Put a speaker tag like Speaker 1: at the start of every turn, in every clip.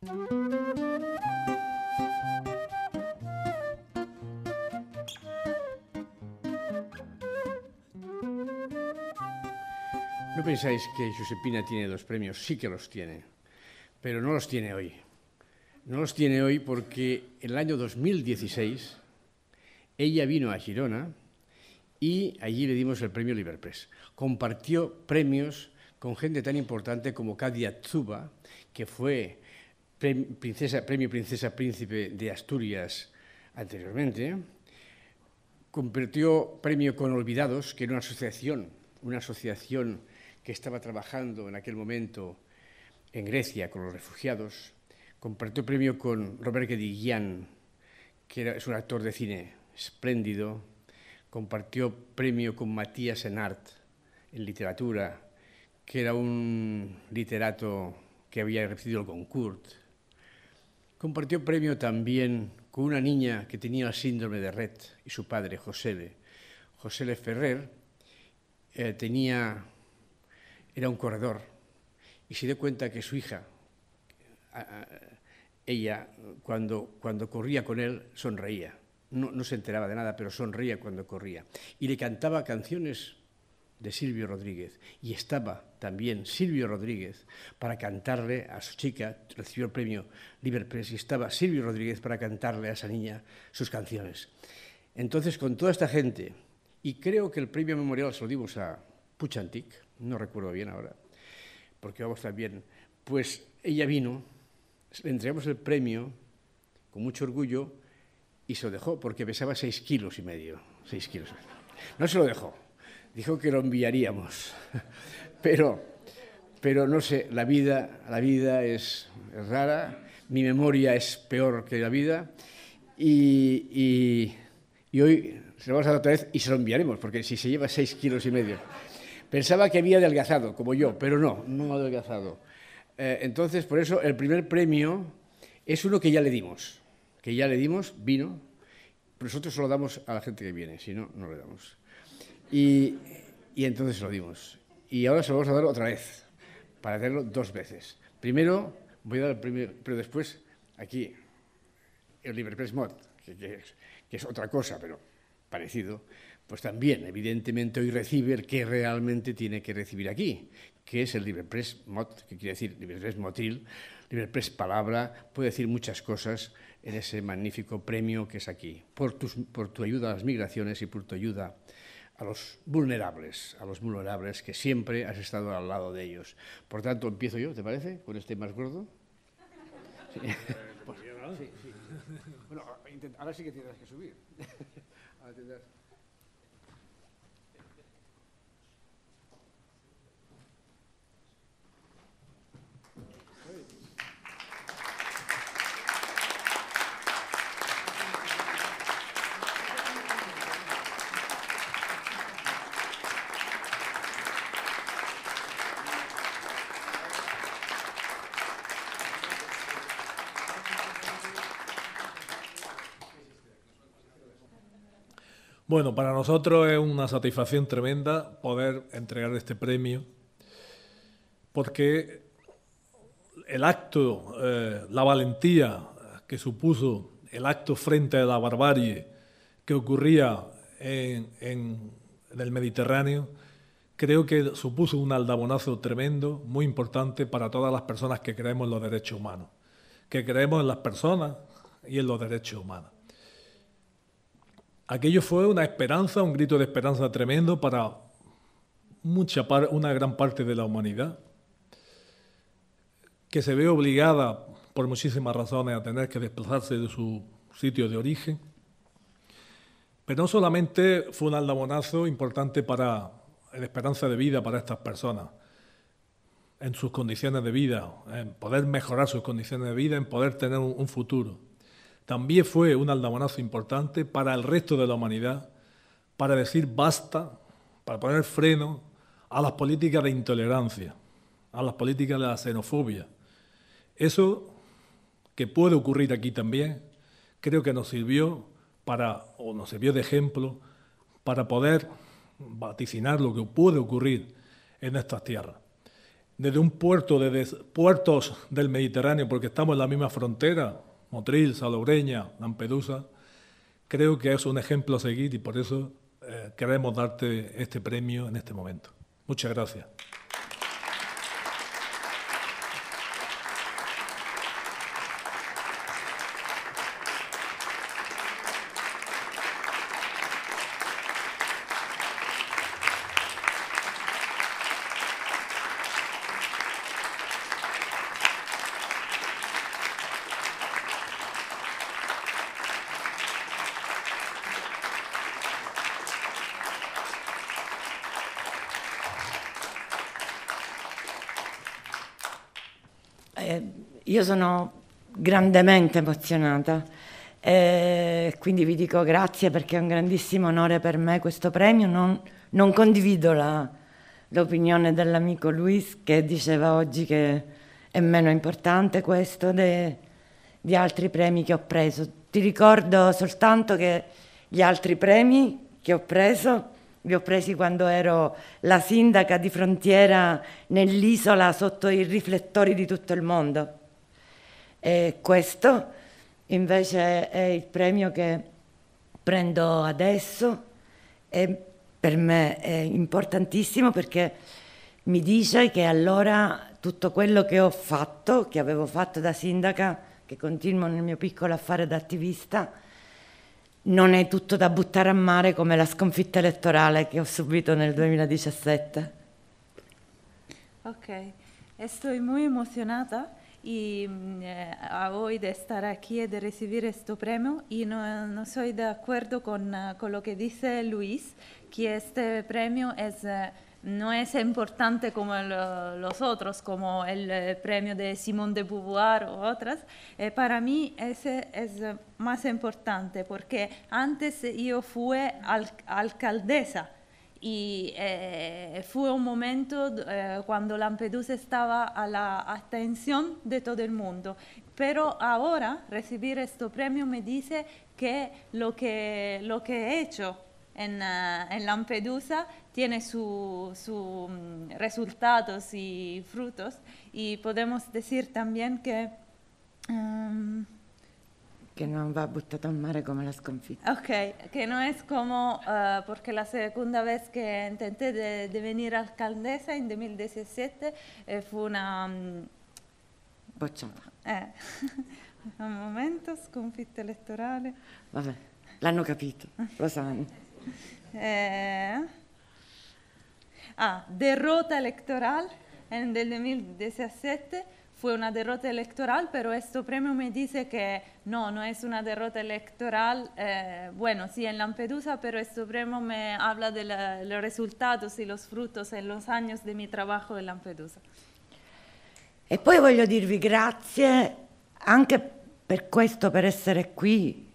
Speaker 1: No pensáis que Josepina tiene dos premios, sí que los tiene, pero no los tiene hoy. No los tiene hoy porque en el año 2016 ella vino a Girona y allí le dimos el premio Press, Compartió premios con gente tan importante como Kadia Tzuba que fue princesa, premio Princesa Príncipe de Asturias anteriormente, compartió premio con Olvidados, que era una asociación, una asociación que estaba trabajando en aquel momento en Grecia con los refugiados, compartió premio con Robert Guédiguian, que es un actor de cine espléndido, compartió premio con Matías Enart en literatura, que era un literato que había recibido el concurso, Compartió premio también con una niña que tenía síndrome de Rett y su padre, José le Ferrer eh, tenía, era un corredor y se dio cuenta que su hija, ella, cuando, cuando corría con él, sonreía. No, no, se enteraba de nada, pero sonreía cuando corría. Y le cantaba canciones de Silvio Rodríguez y estaba también Silvio Rodríguez para cantarle a su chica, recibió el premio Liber y estaba Silvio Rodríguez para cantarle a esa niña sus canciones. Entonces, con toda esta gente, y creo que el premio memorial se lo dimos a Puchantik, no recuerdo bien ahora, porque vamos bien pues ella vino, le entregamos el premio con mucho orgullo y se lo dejó porque pesaba seis kilos y medio, seis kilos. No se lo dejó, dijo que lo enviaríamos. Pero, pero no sé, la vida, la vida es, rara, mi memoria es peor que la vida y, hoy se lo vamos a dar otra vez y se lo enviaremos, porque si se lleva seis kilos y medio. Pensaba que había adelgazado, como yo, pero no, no ha adelgazado. Eh, entonces, por eso, el primer premio es uno que ya le dimos, que ya le dimos, vino, pero nosotros solo damos a la gente que viene, si no, no le damos. Y, entonces lo dimos. Y ahora se lo vamos a dar otra vez, para hacerlo dos veces. Primero, voy a dar el primer, pero después, aquí, el LibrePress Mod, que, es, otra cosa, pero parecido, pues también, evidentemente, hoy recibe el que realmente tiene que recibir aquí, que es el LibrePress Mod, que quiere decir LibrePress Motil, LibrePress Palabra, puede decir muchas cosas en ese magnífico premio que es aquí, por, por tu ayuda a las migraciones y por tu ayuda a los vulnerables, a los vulnerables que siempre has estado al lado de ellos. Por tanto, empiezo yo, ¿te parece? Con este más gordo. Sí. Pues, bueno, ahora sí que tienes que subir.
Speaker 2: Bueno, para nosotros es una satisfacción tremenda poder entregar este premio, porque el acto, eh, la valentía que supuso el acto frente a la barbarie que ocurría en el Mediterráneo, creo que supuso un aldabonazo tremendo, muy importante para todas las personas que creemos en los derechos humanos, que creemos en las personas y en los derechos humanos aquello fue una esperanza, un grito de esperanza tremendo para mucha una gran parte de la humanidad que se ve obligada por muchísimas razones a tener que desplazarse de su sitio de origen. Pero no solamente fue un aldabonazo importante para la esperanza de vida para estas personas, en sus condiciones de vida, en poder mejorar sus condiciones de vida, en poder tener un futuro también fue un aldabonazo importante para el resto de la humanidad, para decir basta, para poner freno a las políticas de intolerancia, a las políticas de la xenofobia. Eso que puede ocurrir aquí también, creo que nos sirvió para, o nos sirvió de ejemplo, para poder vaticinar lo que puede ocurrir en estas tierras. Desde un puerto, desde puertos del Mediterráneo, porque estamos en la misma frontera, Motril, Salobreña, Lampedusa, creo que es un ejemplo a seguir y por eso eh, queremos darte este premio en este momento. Muchas gracias.
Speaker 3: io sono grandemente emozionata. E eh, quindi vi dico grazie perché è un grandissimo onore per me questo premio. Non, non condivido la, l'opinione dell'amico Luis che diceva oggi che è meno importante questo de, di altri premi che ho preso. Ti ricordo soltanto che gli altri premi che ho preso li ho presi quando ero la sindaca di frontiera nell'isola sotto i riflettori di tutto il mondo. E questo invece è il premio che prendo adesso e per me è importantissimo perché mi dice che allora tutto quello che ho fatto, che avevo fatto da sindaca, che continuo nel mio piccolo affare da attivista, non è tutto da buttare a mare come la sconfitta elettorale che ho subito nel 2017.
Speaker 4: Ok, e estoy molto emozionata. y mm, eh, a hoy de estar aquí y de recibir este premio y no, no soy de acuerdo con, ah, con, lo que dice Luis, que este premio es, eh, no es importante como los otros, como el eh, premio de Simón de Beauvoir o otras. para mí ese es más importante porque antes yo fui alcaldesa y eh, fue un momento eh, cuando Lampedusa estaba a la atención de todo el mundo. Pero ahora recibir este premio me dice que lo que, lo que he hecho en, eh, Lampedusa tiene sus su, mm, resultados y frutos. Y podemos decir también que... Em,
Speaker 3: che non va buttata al mare come la sconfitta.
Speaker 4: Ok, che non è come uh, porque la seconda vez que intenté de, de venir alcaldesa in 2017 eh, fue una... Um, Bocciata. Eh, un momento, sconfitta elettorale.
Speaker 3: Vabbè, l'hanno capito, lo sanno.
Speaker 4: Eh, ah, derrota elettorale nel 2017 fue una derrota electoral, pero este premio me dice que no, no es una derrota electoral. Eh, bueno, sí, en Lampedusa, pero este premio me habla de la, los resultados y los frutos en los años de mi trabajo en Lampedusa.
Speaker 3: E poi voglio dirvi grazie anche per questo, per essere qui,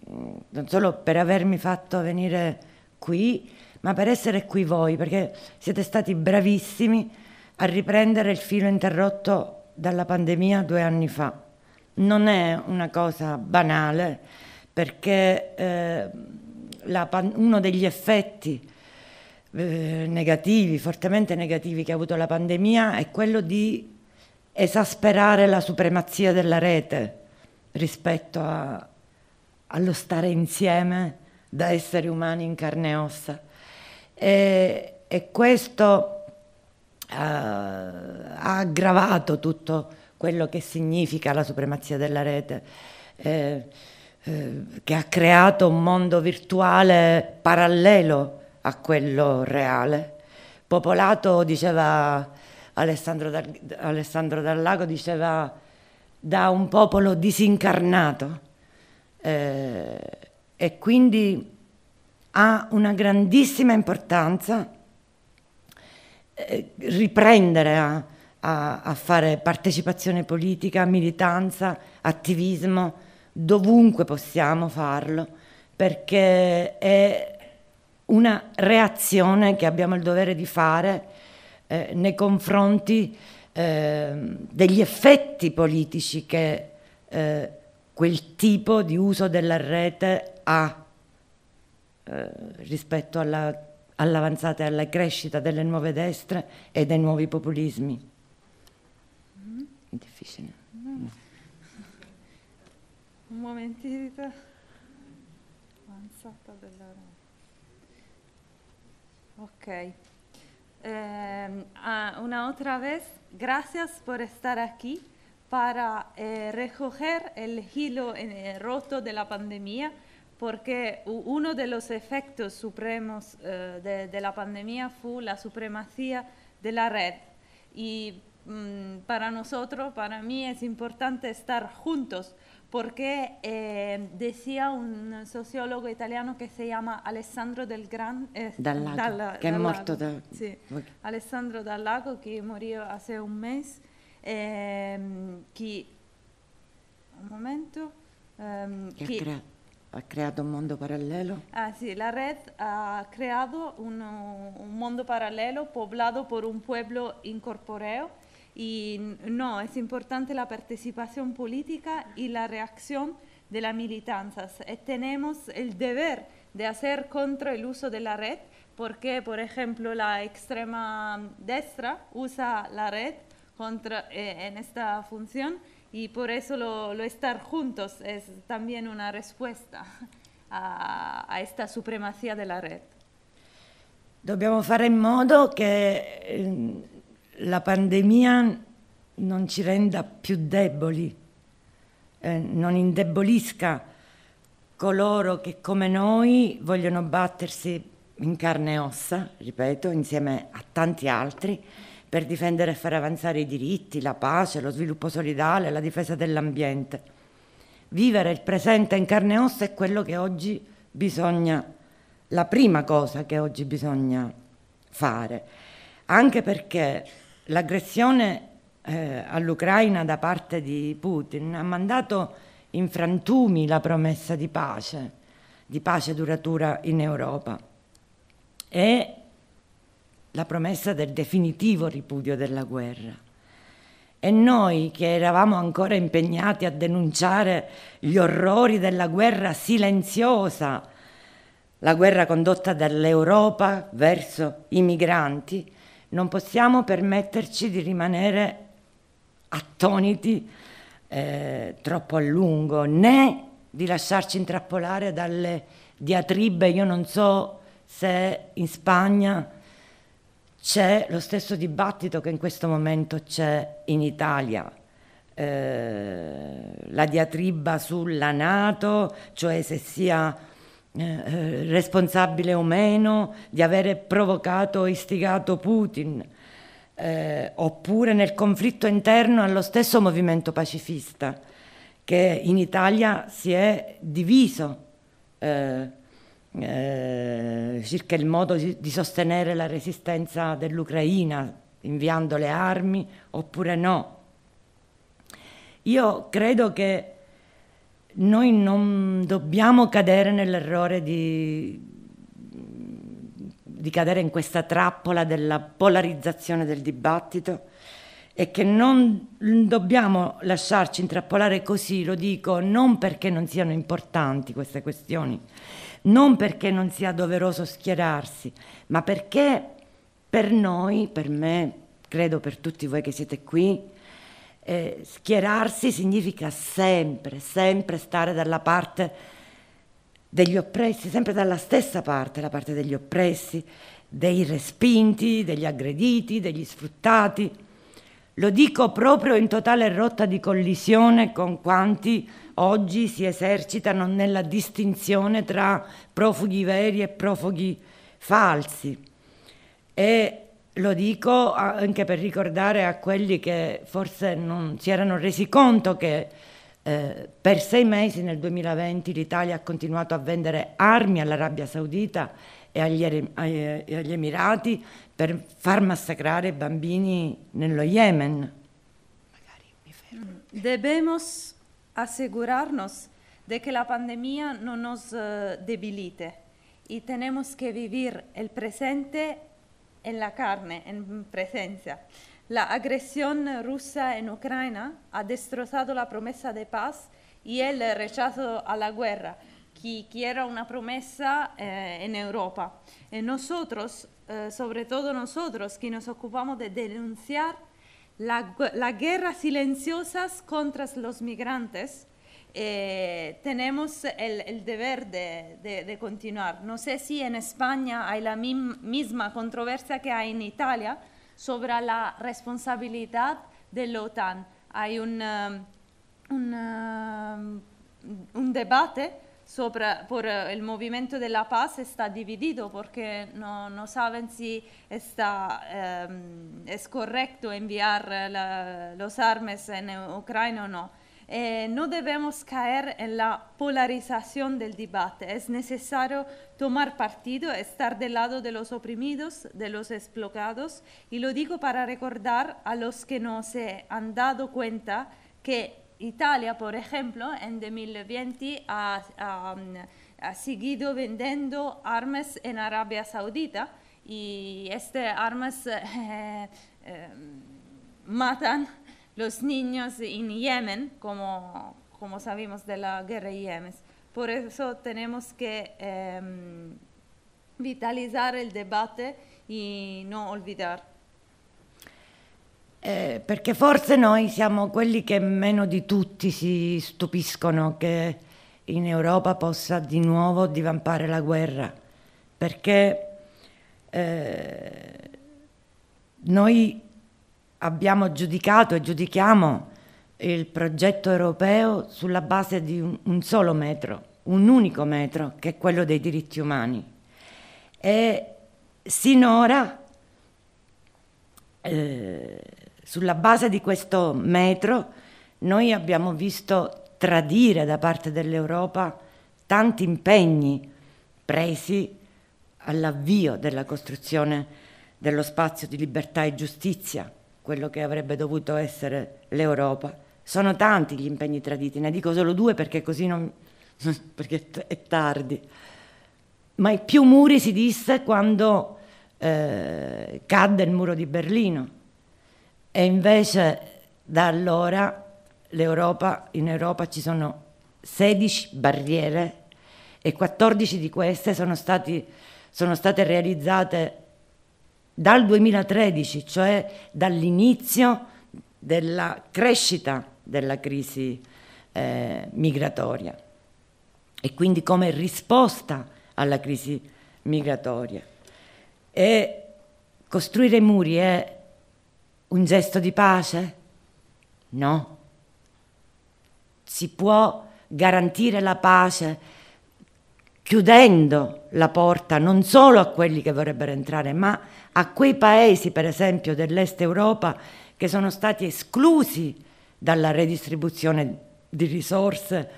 Speaker 3: non solo per avermi fatto venire qui, ma per essere qui voi, perché siete stati bravissimi a riprendere il filo interrotto dalla pandemia due anni fa. Non è una cosa banale perché eh, la, uno degli effetti eh, negativi, fortemente negativi che ha avuto la pandemia è quello di esasperare la supremazia della rete rispetto a, allo stare insieme da esseri umani in carne e ossa. E, e questo eh, ha aggravato tutto quello che significa la supremazia della rete, eh, eh, che ha creato un mondo virtuale parallelo a quello reale, popolato, diceva Alessandro, Dal, Alessandro Dallago, diceva da un popolo disincarnato eh, e quindi ha una grandissima importanza eh, riprendere a, a, a fare partecipazione politica, militanza, attivismo, dovunque possiamo farlo, perché è una reazione che abbiamo il dovere di fare eh, nei confronti eh, degli effetti politici che eh, quel tipo di uso della rete ha eh, rispetto alla all'avanzata e alla crescita delle nuove destre e dei nuovi populismi. È difficile. Mm.
Speaker 4: Un momentino. Avanzata della... Ok. Eh, una otra vez, gracias por estar aquí para eh, recoger el hilo eh, roto de la pandemia. porque uno de los efectos supremos eh, de, la pandemia fue la supremacía de la red. Y mm, para nosotros, para mí, es importante estar juntos, porque eh, decía un sociólogo italiano que se llama Alessandro del Gran... Eh, Dallago, que es muerto. Sí. Alessandro Dallago, que murió hace un mes, que... Un momento. que,
Speaker 3: ha creado un mundo paralelo.
Speaker 4: Ah, sí, la red ha creado un, mundo paralelo poblado por un pueblo incorporeo y no, es importante la participación política y la reacción de las militancias. Eh, tenemos el deber de hacer contra el uso de la red porque, por ejemplo, la extrema derecha usa la red contra, eh, en esta función y por eso lo, lo estar juntos es también una respuesta a, a esta supremacía de la red.
Speaker 3: Dobbiamo fare in modo che eh, la pandemia non ci renda più deboli, eh, non indebolisca coloro che come noi vogliono battersi in carne e ossa, ripeto, insieme a tanti altri per difendere e far avanzare i diritti, la pace, lo sviluppo solidale, la difesa dell'ambiente. Vivere il presente in carne e ossa è quello che oggi bisogna, la prima cosa che oggi bisogna fare, anche perché l'aggressione eh, all'Ucraina da parte di Putin ha mandato in frantumi la promessa di pace, di pace duratura in Europa. E la promessa del definitivo ripudio della guerra. E noi che eravamo ancora impegnati a denunciare gli orrori della guerra silenziosa, la guerra condotta dall'Europa verso i migranti, non possiamo permetterci di rimanere attoniti eh, troppo a lungo, né di lasciarci intrappolare dalle diatribe. Io non so se in Spagna c'è lo stesso dibattito che in questo momento c'è in Italia, eh, la diatriba sulla Nato, cioè se sia eh, responsabile o meno di avere provocato o istigato Putin, eh, oppure nel conflitto interno allo stesso movimento pacifista che in Italia si è diviso. Eh, eh, circa il modo di sostenere la resistenza dell'Ucraina inviando le armi oppure no. Io credo che noi non dobbiamo cadere nell'errore di, di cadere in questa trappola della polarizzazione del dibattito e che non dobbiamo lasciarci intrappolare così, lo dico non perché non siano importanti queste questioni, non perché non sia doveroso schierarsi, ma perché per noi, per me, credo per tutti voi che siete qui, eh, schierarsi significa sempre, sempre stare dalla parte degli oppressi, sempre dalla stessa parte, la parte degli oppressi, dei respinti, degli aggrediti, degli sfruttati lo dico proprio in totale rotta di collisione con quanti oggi si esercitano nella distinzione tra profughi veri e profughi falsi. E lo dico anche per ricordare a quelli che forse non si erano resi conto che eh, per sei mesi nel 2020 l'Italia ha continuato a vendere armi all'Arabia Saudita e agli, e agli Emirati per far massacrare bambini nello Yemen. Debemos
Speaker 4: asegurarnos de che la pandemia non nos eh, debilite e tenemos que vivir el presente en la carne, en presencia. La agresión rusa en Ucrania ha destrozado la promesa de paz y el rechazo a la guerra, que, que era una promesa eh, en Europa. Y nosotros Eh, sobre todo nosotros que nos ocupamos de denunciar las la guerras silenciosas contra los migrantes, eh, tenemos el, deber de, continuar. No sé si en España hay la misma controversia que hay en Italia sobre la responsabilidad de la OTAN. Hay un eh, debate por eh, el movimiento de la paz está dividido porque no, saben si está, em, es correcto enviar eh, la, los armas en eh, Ucrania o no. no debemos caer en la polarización del debate. Es necesario tomar partido, estar del lado de los oprimidos, de los explotados. Y lo digo para recordar a los que no se han dado cuenta que Italia, por ejemplo, en 2020 um, ha, seguido vendiendo armas en Arabia Saudita y estas armas eh, eh, um, matan los niños en Yemen, como, como sabemos de la guerra de Yemen. Por eso tenemos que em, vitalizar el debate y no olvidar
Speaker 3: Eh, perché forse noi siamo quelli che meno di tutti si stupiscono che in Europa possa di nuovo divampare la guerra, perché eh, noi abbiamo giudicato e giudichiamo il progetto europeo sulla base di un, un solo metro, un unico metro, che è quello dei diritti umani. E sinora eh, sulla base di questo metro noi abbiamo visto tradire da parte dell'Europa tanti impegni presi all'avvio della costruzione dello spazio di libertà e giustizia, quello che avrebbe dovuto essere l'Europa. Sono tanti gli impegni traditi, ne dico solo due perché così non, perché è tardi. Ma i più muri si disse quando eh, cadde il muro di Berlino e invece da allora l'Europa, in Europa ci sono 16 barriere e 14 di queste sono, stati, sono state realizzate dal 2013, cioè dall'inizio della crescita della crisi eh, migratoria e quindi come risposta alla crisi migratoria. E costruire muri è un gesto di pace? No. Si può garantire la pace chiudendo la porta non solo a quelli che vorrebbero entrare, ma a quei paesi, per esempio, dell'Est Europa che sono stati esclusi dalla redistribuzione di risorse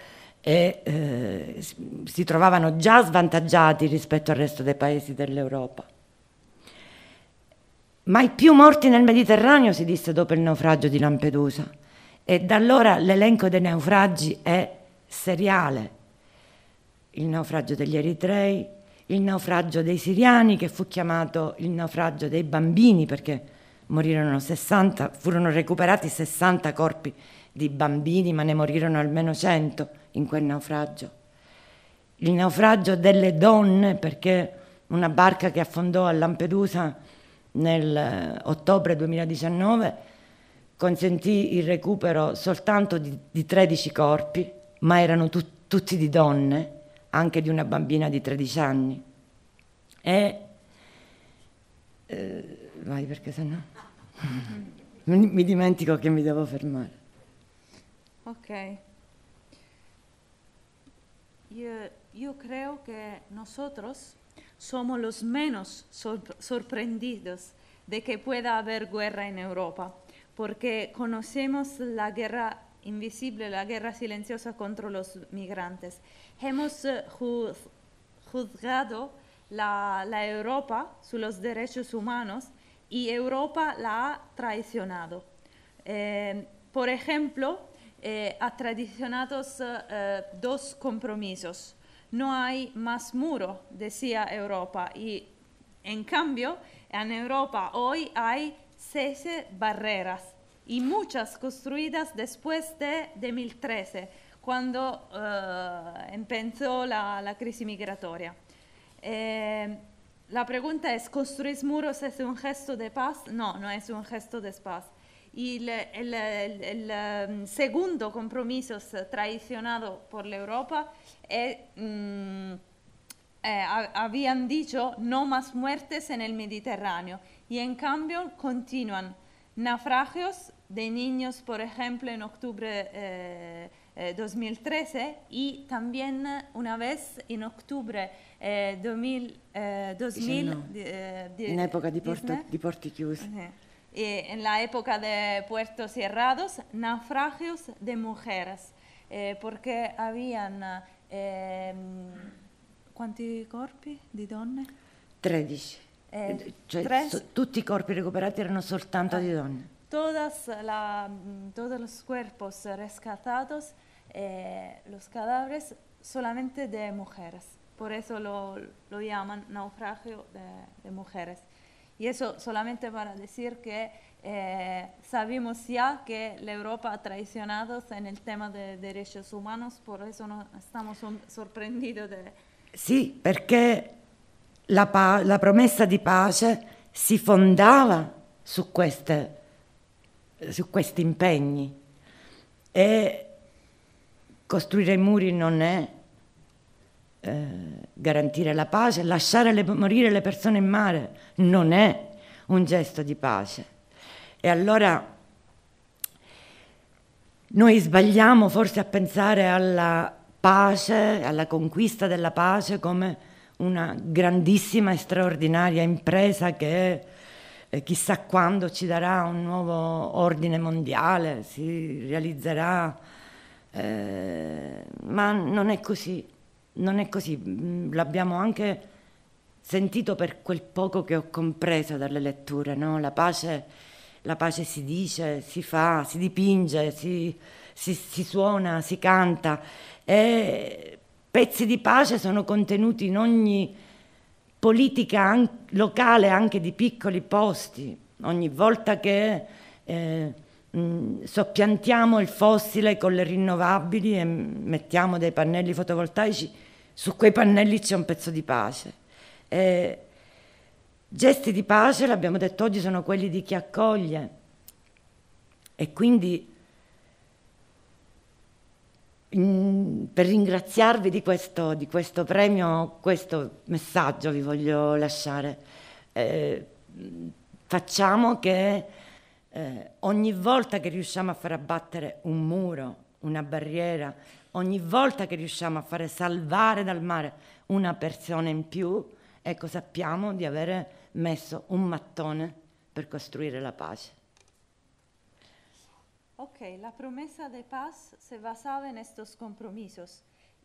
Speaker 3: e eh, si trovavano già svantaggiati rispetto al resto dei paesi dell'Europa. Mai più morti nel Mediterraneo si disse dopo il naufragio di Lampedusa e da allora l'elenco dei naufragi è seriale. Il naufragio degli eritrei, il naufragio dei siriani che fu chiamato il naufragio dei bambini perché morirono 60, furono recuperati 60 corpi di bambini ma ne morirono almeno 100 in quel naufragio. Il naufragio delle donne perché una barca che affondò a Lampedusa nel eh, ottobre 2019 consentì il recupero soltanto di, di 13 corpi, ma erano tu, tutti di donne, anche di una bambina di 13 anni. E... Eh, vai perché sennò... mi, mi dimentico che mi devo fermare.
Speaker 4: Ok. Io, io creo che nosotros somos los menos sorprendidos de que pueda haber guerra en Europa, porque conocemos la guerra invisible, la guerra silenciosa contra los migrantes. Hemos eh, juzgado la, Europa sobre los derechos humanos y Europa la ha traicionado. Eh, por ejemplo, eh, ha traicionado dos compromisos no hay más muro, decía Europa, y en cambio en Europa hoy hay seis barreras y muchas construidas después de 2013, cuando eh, empezó la, crisis migratoria. Eh, la pregunta es, ¿construir muros es un gesto de paz? No, no es un gesto de paz y el, mm, segundo compromiso traicionado por la Europa es, eh, mm, eh, habían dicho no más muertes en el Mediterráneo y en cambio continúan naufragios de niños, por ejemplo, en octubre eh, 2013 eh, y también una vez en octubre de 2000, En época de
Speaker 3: di, porti chiusi.
Speaker 4: Eh, en la época de puertos cerrados, naufragios de mujeres, eh, porque habían... Eh, ¿cuántos cuerpos de di donne? 13. cioè,
Speaker 3: tutti i corpi mm,
Speaker 4: todos los cuerpos rescatados, los cadáveres solamente de mujeres. Por eso lo, lo llaman naufragio de mujeres. Y eso solamente para decir que eh, sabemos ya que la Europa ha traicionado en el tema de derechos humanos, por eso no estamos sorprendidos de...
Speaker 3: Sì, perché la, la promessa di pace si fondava su, queste, su questi impegni e costruire i muri non è eh, garantire la pace, lasciare le, morire le persone in mare non è un gesto di pace. E allora noi sbagliamo forse a pensare alla pace, alla conquista della pace come una grandissima e straordinaria impresa che eh, chissà quando ci darà un nuovo ordine mondiale, si realizzerà, eh, ma non è così non è così, mm, l'abbiamo anche sentito per quel poco che ho compreso dalle letture, no? la, pace, la, pace, si dice, si fa, si dipinge, si, si, si suona, si canta e pezzi di pace sono contenuti in ogni politica an- locale anche di piccoli posti, ogni volta che... Eh, mm, soppiantiamo il fossile con le rinnovabili e mettiamo dei pannelli fotovoltaici, su quei pannelli c'è un pezzo di pace. E gesti di pace, l'abbiamo detto oggi, sono quelli di chi accoglie. E quindi mm, per ringraziarvi di questo, di questo, premio, questo messaggio vi voglio lasciare. Eh, facciamo che eh, ogni volta che riusciamo a far abbattere un muro, una barriera, ogni volta che riusciamo a fare salvare dal mare una persona in più, ecco sappiamo di avere messo un mattone per costruire la pace.
Speaker 4: Ok, la promessa di pace si basava en questi compromessi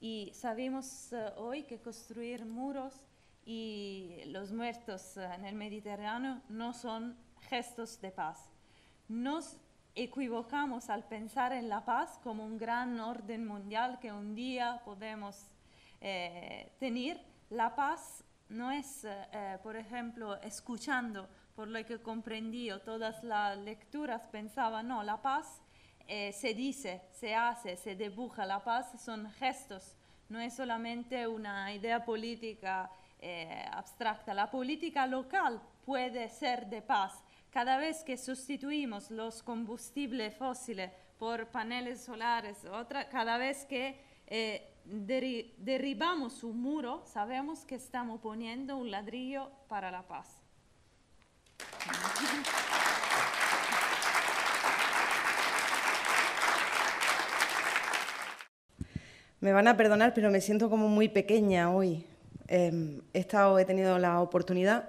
Speaker 4: e sappiamo eh, oggi che costruire muri e y los muertos uh, en el Mediterráneo no son gestos de paz. equivocamos al pensar en la paz como un gran orden mundial que un día podemos eh, tener. La paz no es, eh, eh, por ejemplo, escuchando, por lo que comprendí, o todas las lecturas pensaba, no, la paz se dice, se hace, se dibuja, la paz son gestos, no es solamente una idea política abstracta. La política local puede ser de paz, cada vez que sustituimos los combustibles fósiles por paneles solares, otra, cada vez que eh, derribamos un muro, sabemos que estamos poniendo un ladrillo para la paz.
Speaker 5: Me van a perdonar, pero me siento como muy pequeña hoy. Em, he, estado, he tenido la oportunidad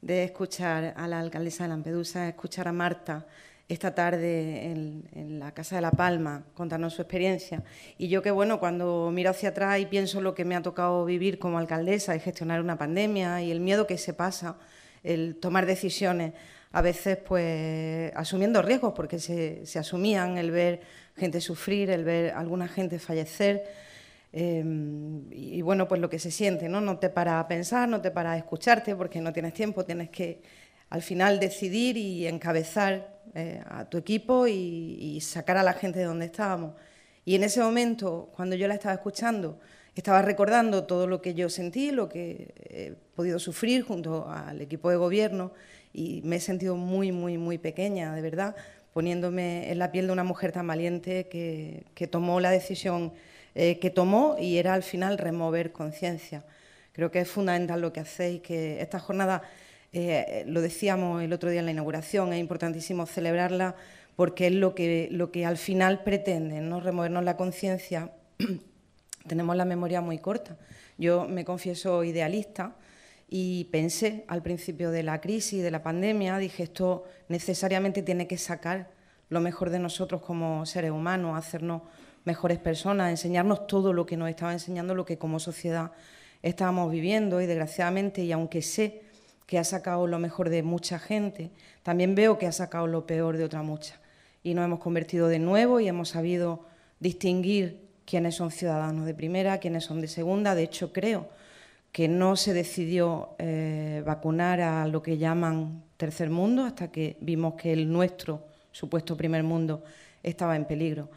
Speaker 5: de escuchar a la alcaldesa de Lampedusa, escuchar a Marta esta tarde en, la Casa de la Palma, contarnos su experiencia. Y yo que, bueno, cuando miro hacia atrás y pienso lo que me ha tocado vivir como alcaldesa y gestionar una pandemia y el miedo que se pasa, el tomar decisiones, a veces pues asumiendo riesgos, porque se, se asumían el ver gente sufrir, el ver alguna gente fallecer Em, y, bueno, pues lo que se siente, ¿no? No te para a pensar, no te para a escucharte porque no tienes tiempo, tienes que al final decidir y encabezar eh, a tu equipo y, y, sacar a la gente de donde estábamos. Y en ese momento, cuando yo la estaba escuchando, estaba recordando todo lo que yo sentí, lo que he podido sufrir junto al equipo de gobierno y me he sentido muy, muy, muy pequeña, de verdad, poniéndome en la piel de una mujer tan valiente que, que tomó la decisión eh, que tomó y era al final remover conciencia. Creo que es fundamental lo que hacéis, que esta jornada, eh, lo decíamos el otro día en la inauguración, es importantísimo celebrarla porque es lo que, lo que al final pretenden, ¿no? removernos la conciencia. Tenemos la memoria muy corta. Yo me confieso idealista y pensé al principio de la crisis, de la pandemia, dije esto necesariamente tiene que sacar lo mejor de nosotros como seres humanos, hacernos mejores personas, enseñarnos todo lo que nos estaba enseñando, lo que como sociedad estábamos viviendo y desgraciadamente, y aunque sé que ha sacado lo mejor de mucha gente, también veo que ha sacado lo peor de otra mucha. Y nos hemos convertido de nuevo y hemos sabido distinguir quiénes son ciudadanos de primera, quiénes son de segunda. De hecho, creo que no se decidió eh, vacunar a lo que llaman tercer mundo hasta que vimos que el nuestro supuesto primer mundo estaba en peligro.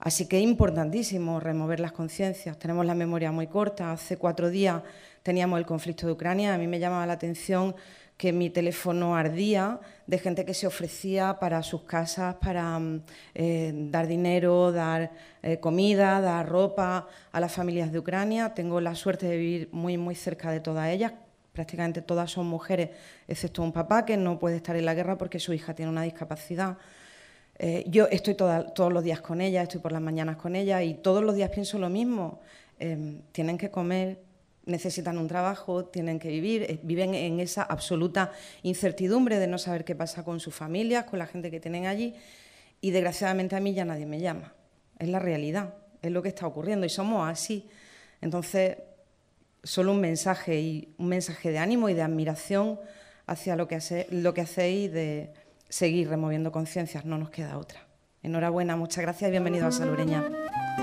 Speaker 5: Así que es importantísimo remover las conciencias. Tenemos la memoria muy corta. Hace cuatro días teníamos el conflicto de Ucrania. A mí me llamaba la atención que mi teléfono ardía de gente que se ofrecía para sus casas, para mm, eh, dar dinero, dar eh, comida, dar ropa a las familias de Ucrania. Tengo la suerte de vivir muy, muy cerca de todas ellas. Prácticamente todas son mujeres, excepto un papá que no puede estar en la guerra porque su hija tiene una discapacidad. Eh, yo estoy todos los días con ella, estoy por las mañanas con ella y todos los días pienso lo mismo. Em, tienen que comer, necesitan un trabajo, tienen que vivir, eh, viven en esa absoluta incertidumbre de no saber qué pasa con sus familias, con la gente que tienen allí y desgraciadamente a mí ya nadie me llama. Es la realidad, es lo que está ocurriendo y somos así. Entonces, solo un mensaje y un mensaje de ánimo y de admiración hacia lo que, lo que hacéis de seguir removiendo conciencias, no nos queda otra. Enhorabuena, muchas gracias y bienvenido a Salureña.